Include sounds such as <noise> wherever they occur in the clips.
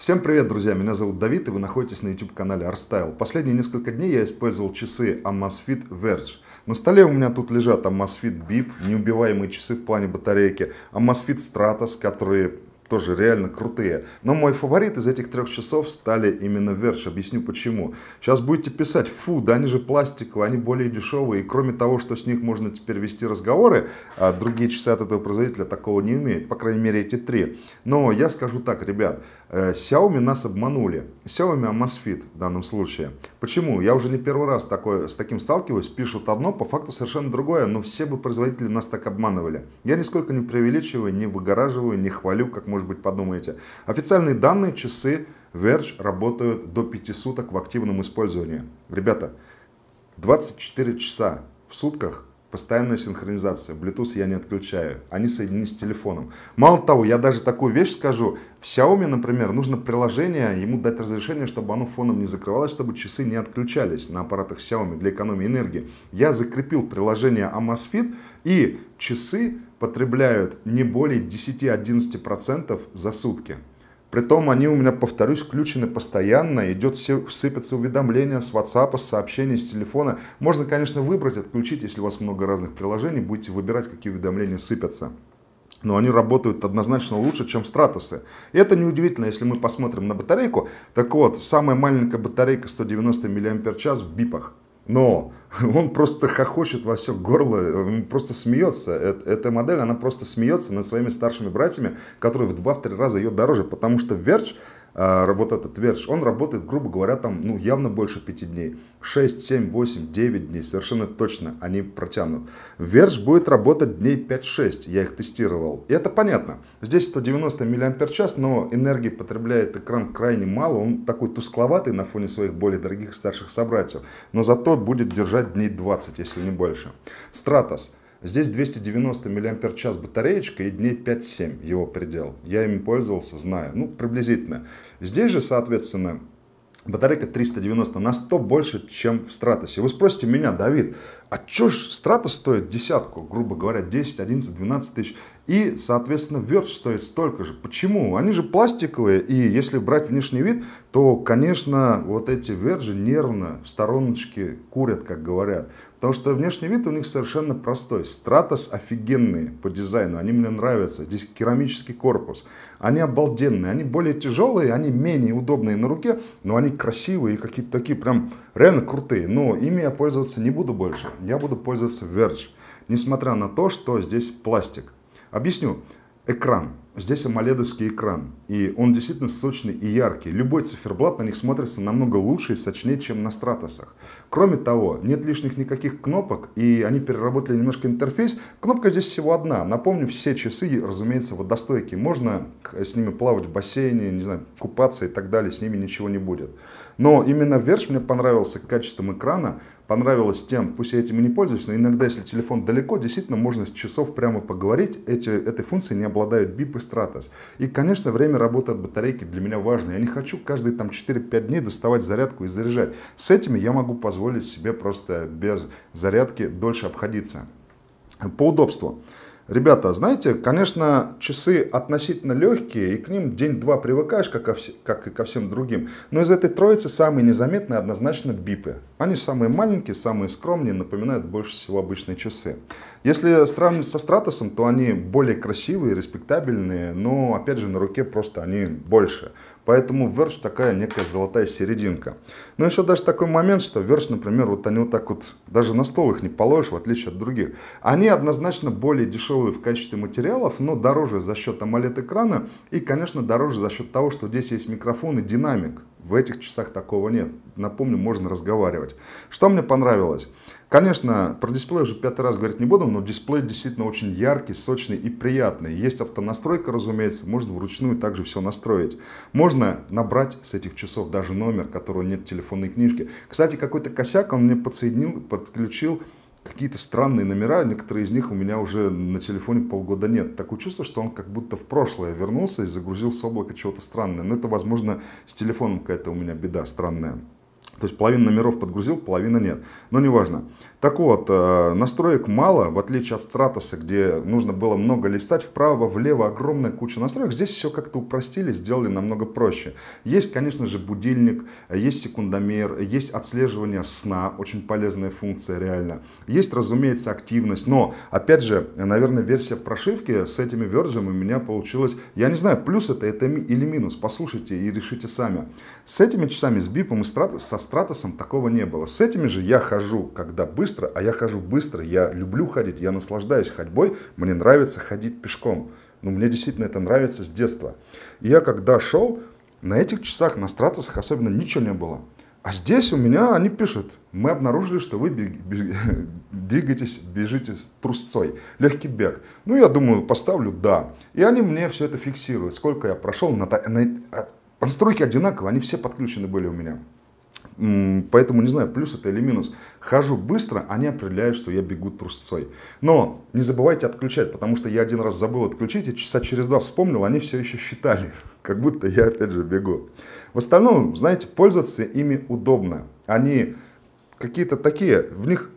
Всем привет, друзья! Меня зовут Давид, и вы находитесь на YouTube-канале Arstyle. Последние несколько дней я использовал часы Amazfit Verge. На столе у меня тут лежат Amazfit Bip, неубиваемые часы в плане батарейки, Amazfit Stratos, которые тоже реально крутые. Но мой фаворит из этих трех часов стали именно Верш. Объясню почему. Сейчас будете писать, фу, да они же пластиковые, они более дешевые. И кроме того, что с них можно теперь вести разговоры, а другие часы от этого производителя такого не умеют. По крайней мере, эти три. Но я скажу так, ребят, э, Xiaomi нас обманули. Xiaomi Amazfit в данном случае. Почему? Я уже не первый раз такой, с таким сталкиваюсь. Пишут одно, по факту совершенно другое. Но все бы производители нас так обманывали. Я нисколько не преувеличиваю, не выгораживаю, не хвалю, как можно может быть, подумаете. Официальные данные часы Verge работают до 5 суток в активном использовании. Ребята, 24 часа в сутках постоянная синхронизация. Bluetooth я не отключаю. Они соединены с телефоном. Мало того, я даже такую вещь скажу. В Xiaomi, например, нужно приложение, ему дать разрешение, чтобы оно фоном не закрывалось, чтобы часы не отключались на аппаратах Xiaomi для экономии энергии. Я закрепил приложение Amazfit и часы потребляют не более 10-11% за сутки. Притом они у меня, повторюсь, включены постоянно, идет все сыпятся уведомления с WhatsApp, с сообщений, с телефона. Можно, конечно, выбрать, отключить, если у вас много разных приложений, будете выбирать, какие уведомления сыпятся. Но они работают однозначно лучше, чем стратусы. И это неудивительно, если мы посмотрим на батарейку. Так вот, самая маленькая батарейка 190 мАч в бипах но <laughs> он просто хохочет во все горло, он просто смеется. Эта модель, она просто смеется над своими старшими братьями, которые в 2-3 раза ее дороже, потому что Верч а, вот этот верш, он работает, грубо говоря, там, ну, явно больше пяти дней. 6, 7, 8, 9 дней, совершенно точно они протянут. Верш будет работать дней 5-6, я их тестировал. И это понятно. Здесь 190 мАч, но энергии потребляет экран крайне мало, он такой тускловатый на фоне своих более дорогих старших собратьев. Но зато будет держать дней 20, если не больше. Стратос. Здесь 290 мАч батареечка и дней 5-7 его предел. Я им пользовался, знаю. Ну, приблизительно. Здесь же, соответственно, Батарейка 390 на 100 больше, чем в Стратосе. Вы спросите меня, Давид, а чё ж, страта стоит десятку, грубо говоря, 10, 11, 12 тысяч. И, соответственно, верт стоит столько же. Почему? Они же пластиковые, и если брать внешний вид, то, конечно, вот эти верджи нервно в стороночке курят, как говорят. Потому что внешний вид у них совершенно простой. Стратос офигенные по дизайну, они мне нравятся. Здесь керамический корпус. Они обалденные, они более тяжелые, они менее удобные на руке, но они красивые и какие-то такие прям реально крутые, но ими я пользоваться не буду больше. Я буду пользоваться Verge, несмотря на то, что здесь пластик. Объясню экран. Здесь амоледовский экран, и он действительно сочный и яркий. Любой циферблат на них смотрится намного лучше и сочнее, чем на стратосах. Кроме того, нет лишних никаких кнопок, и они переработали немножко интерфейс. Кнопка здесь всего одна. Напомню, все часы, разумеется, водостойкие. Можно с ними плавать в бассейне, не знаю, купаться и так далее, с ними ничего не будет. Но именно Верш мне понравился качеством экрана понравилось тем, пусть я этим и не пользуюсь, но иногда, если телефон далеко, действительно можно с часов прямо поговорить. Эти, этой функции не обладают бип и стратос. И, конечно, время работы от батарейки для меня важно. Я не хочу каждые там 4-5 дней доставать зарядку и заряжать. С этими я могу позволить себе просто без зарядки дольше обходиться. По удобству. Ребята, знаете, конечно, часы относительно легкие, и к ним день-два привыкаешь, как, ко как и ко всем другим. Но из этой троицы самые незаметные однозначно бипы. Они самые маленькие, самые скромные, напоминают больше всего обычные часы. Если сравнивать со Стратосом, то они более красивые, респектабельные, но, опять же, на руке просто они больше. Поэтому Verge такая некая золотая серединка. Но еще даже такой момент, что Verge, например, вот они вот так вот, даже на стол их не положишь, в отличие от других. Они однозначно более дешевые в качестве материалов, но дороже за счет AMOLED-экрана и, конечно, дороже за счет того, что здесь есть микрофон и динамик. В этих часах такого нет. Напомню, можно разговаривать. Что мне понравилось? Конечно, про дисплей уже пятый раз говорить не буду, но дисплей действительно очень яркий, сочный и приятный. Есть автонастройка, разумеется, можно вручную также все настроить. Можно набрать с этих часов даже номер, которого нет в телефонной книжке. Кстати, какой-то косяк он мне подсоединил, подключил какие-то странные номера, некоторые из них у меня уже на телефоне полгода нет. Такое чувство, что он как будто в прошлое вернулся и загрузил с облака чего-то странное. Но это, возможно, с телефоном какая-то у меня беда странная. То есть половина номеров подгрузил, половина нет. Но неважно. Так вот, э, настроек мало, в отличие от Стратоса, где нужно было много листать вправо-влево, огромная куча настроек. Здесь все как-то упростили, сделали намного проще. Есть, конечно же, будильник, есть секундомер, есть отслеживание сна, очень полезная функция реально. Есть, разумеется, активность, но, опять же, наверное, версия прошивки с этими верджем у меня получилась, я не знаю, плюс это, это или минус, послушайте и решите сами. С этими часами, с бипом и стратосом, Стратосом такого не было. С этими же я хожу, когда быстро, а я хожу быстро, я люблю ходить, я наслаждаюсь ходьбой, мне нравится ходить пешком. Ну, мне действительно это нравится с детства. И я когда шел, на этих часах на стратосах особенно ничего не было. А здесь у меня они пишут, мы обнаружили, что вы бег, бег, <laughs> двигаетесь, бежите с трусцой, легкий бег. Ну, я думаю, поставлю «да». И они мне все это фиксируют, сколько я прошел. На, на, э, настройки одинаковые, они все подключены были у меня. Поэтому не знаю, плюс это или минус. Хожу быстро, они определяют, что я бегу трусцой. Но не забывайте отключать, потому что я один раз забыл отключить, и часа через два вспомнил, они все еще считали, <laughs> как будто я опять же бегу. В остальном, знаете, пользоваться ими удобно. Они какие-то такие, в них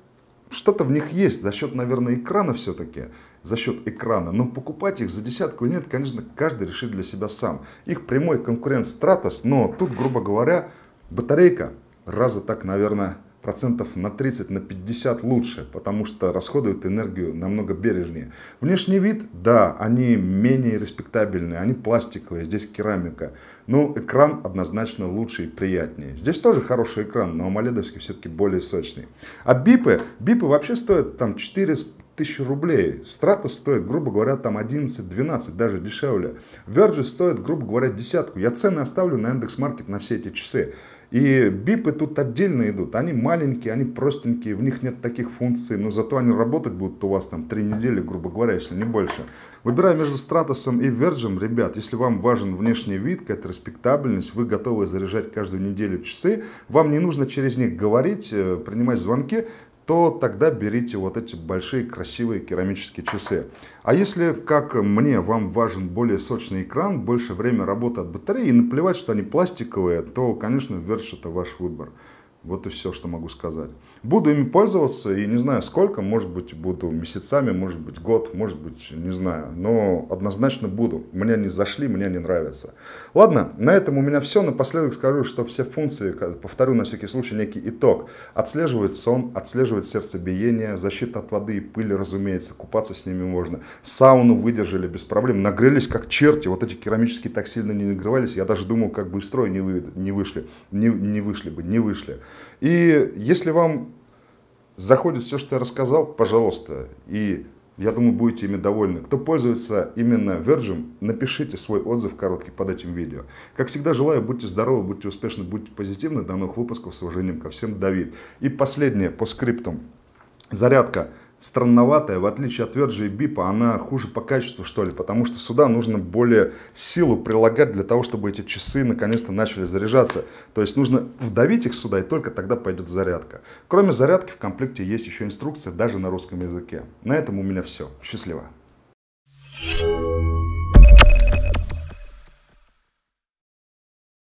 что-то в них есть за счет, наверное, экрана все-таки за счет экрана. Но покупать их за десятку или нет, конечно, каждый решит для себя сам. Их прямой конкурент Stratos, но тут, грубо говоря, батарейка раза так, наверное, процентов на 30, на 50 лучше, потому что расходуют энергию намного бережнее. Внешний вид, да, они менее респектабельные, они пластиковые, здесь керамика. Но экран однозначно лучше и приятнее. Здесь тоже хороший экран, но амоледовский все-таки более сочный. А бипы, бипы вообще стоят там 4 тысячи рублей. Страта стоит, грубо говоря, там 11-12, даже дешевле. Верджи стоит, грубо говоря, десятку. Я цены оставлю на индекс-маркет на все эти часы. И бипы тут отдельно идут. Они маленькие, они простенькие, в них нет таких функций, но зато они работать будут у вас там три недели, грубо говоря, если не больше. Выбирая между Стратосом и Верджем, ребят, если вам важен внешний вид, какая-то респектабельность, вы готовы заряжать каждую неделю часы, вам не нужно через них говорить, э, принимать звонки, то тогда берите вот эти большие красивые керамические часы. А если, как мне, вам важен более сочный экран, больше время работы от батареи и наплевать, что они пластиковые, то, конечно, верч это ваш выбор. Вот и все, что могу сказать. Буду ими пользоваться, и не знаю сколько, может быть, буду месяцами, может быть, год, может быть, не знаю. Но однозначно буду. Мне не зашли, мне не нравятся. Ладно, на этом у меня все. Напоследок скажу, что все функции, повторю на всякий случай некий итог. Отслеживает сон, отслеживает сердцебиение, защита от воды и пыли, разумеется, купаться с ними можно. Сауну выдержали без проблем, нагрелись как черти. Вот эти керамические так сильно не нагревались. Я даже думал, как бы из строя не, вы, не вышли. Не, не вышли бы, не вышли. И если вам заходит все, что я рассказал, пожалуйста, и я думаю, будете ими довольны. Кто пользуется именно Virgin, напишите свой отзыв короткий под этим видео. Как всегда, желаю, будьте здоровы, будьте успешны, будьте позитивны. До новых выпусков. С уважением ко всем, Давид. И последнее по скриптам. Зарядка странноватая, в отличие от верджи и Бипа, она хуже по качеству, что ли, потому что сюда нужно более силу прилагать для того, чтобы эти часы наконец-то начали заряжаться. То есть нужно вдавить их сюда, и только тогда пойдет зарядка. Кроме зарядки в комплекте есть еще инструкция даже на русском языке. На этом у меня все. Счастливо! Thank you